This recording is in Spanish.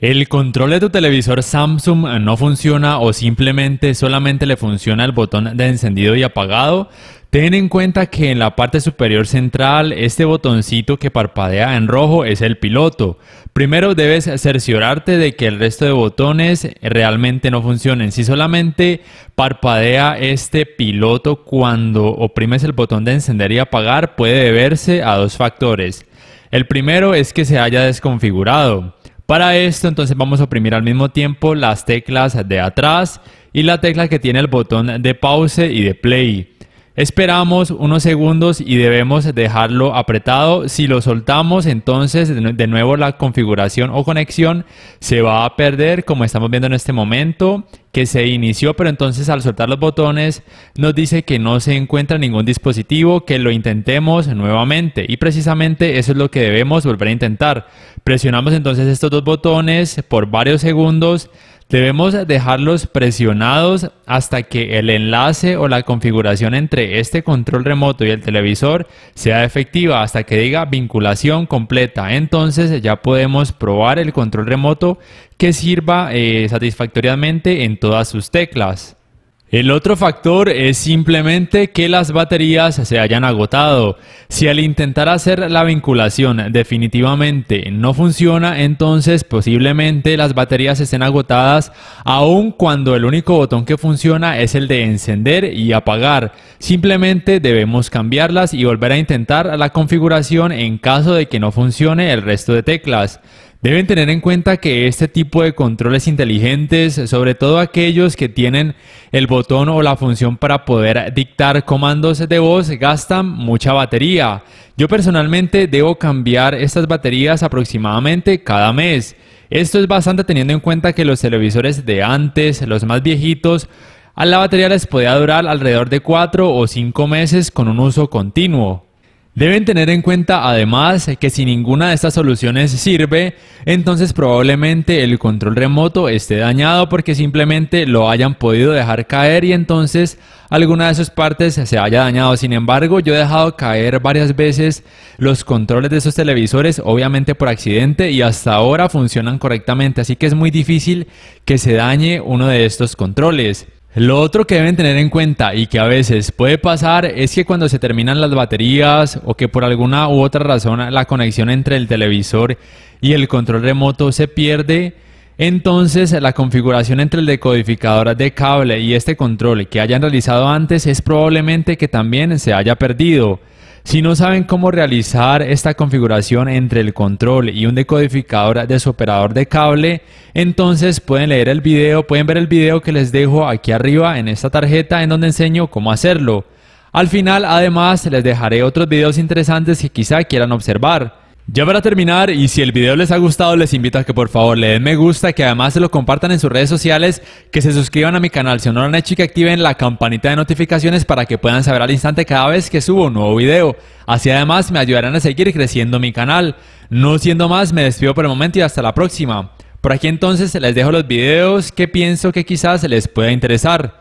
El control de tu televisor Samsung no funciona o simplemente solamente le funciona el botón de encendido y apagado. Ten en cuenta que en la parte superior central este botoncito que parpadea en rojo es el piloto. Primero debes cerciorarte de que el resto de botones realmente no funcionen. Si solamente parpadea este piloto cuando oprimes el botón de encender y apagar puede deberse a dos factores. El primero es que se haya desconfigurado. Para esto entonces vamos a oprimir al mismo tiempo las teclas de atrás y la tecla que tiene el botón de pause y de play. Esperamos unos segundos y debemos dejarlo apretado. Si lo soltamos, entonces de nuevo la configuración o conexión se va a perder, como estamos viendo en este momento, que se inició, pero entonces al soltar los botones nos dice que no se encuentra ningún dispositivo, que lo intentemos nuevamente. Y precisamente eso es lo que debemos volver a intentar. Presionamos entonces estos dos botones por varios segundos Debemos dejarlos presionados hasta que el enlace o la configuración entre este control remoto y el televisor sea efectiva hasta que diga vinculación completa. Entonces ya podemos probar el control remoto que sirva eh, satisfactoriamente en todas sus teclas. El otro factor es simplemente que las baterías se hayan agotado. Si al intentar hacer la vinculación definitivamente no funciona, entonces posiblemente las baterías estén agotadas aun cuando el único botón que funciona es el de encender y apagar. Simplemente debemos cambiarlas y volver a intentar la configuración en caso de que no funcione el resto de teclas. Deben tener en cuenta que este tipo de controles inteligentes, sobre todo aquellos que tienen el botón o la función para poder dictar comandos de voz, gastan mucha batería. Yo personalmente debo cambiar estas baterías aproximadamente cada mes. Esto es bastante teniendo en cuenta que los televisores de antes, los más viejitos, a la batería les podía durar alrededor de 4 o 5 meses con un uso continuo. Deben tener en cuenta además que si ninguna de estas soluciones sirve, entonces probablemente el control remoto esté dañado porque simplemente lo hayan podido dejar caer y entonces alguna de sus partes se haya dañado. Sin embargo, yo he dejado caer varias veces los controles de esos televisores, obviamente por accidente, y hasta ahora funcionan correctamente, así que es muy difícil que se dañe uno de estos controles. Lo otro que deben tener en cuenta y que a veces puede pasar es que cuando se terminan las baterías o que por alguna u otra razón la conexión entre el televisor y el control remoto se pierde, entonces la configuración entre el decodificador de cable y este control que hayan realizado antes es probablemente que también se haya perdido. Si no saben cómo realizar esta configuración entre el control y un decodificador de su operador de cable, entonces pueden leer el video, pueden ver el video que les dejo aquí arriba en esta tarjeta en donde enseño cómo hacerlo. Al final además les dejaré otros videos interesantes que quizá quieran observar. Ya para terminar, y si el video les ha gustado, les invito a que por favor le den me gusta, que además se lo compartan en sus redes sociales, que se suscriban a mi canal si no lo han hecho y que activen la campanita de notificaciones para que puedan saber al instante cada vez que subo un nuevo video. Así además me ayudarán a seguir creciendo mi canal. No siendo más, me despido por el momento y hasta la próxima. Por aquí entonces les dejo los videos que pienso que quizás les pueda interesar.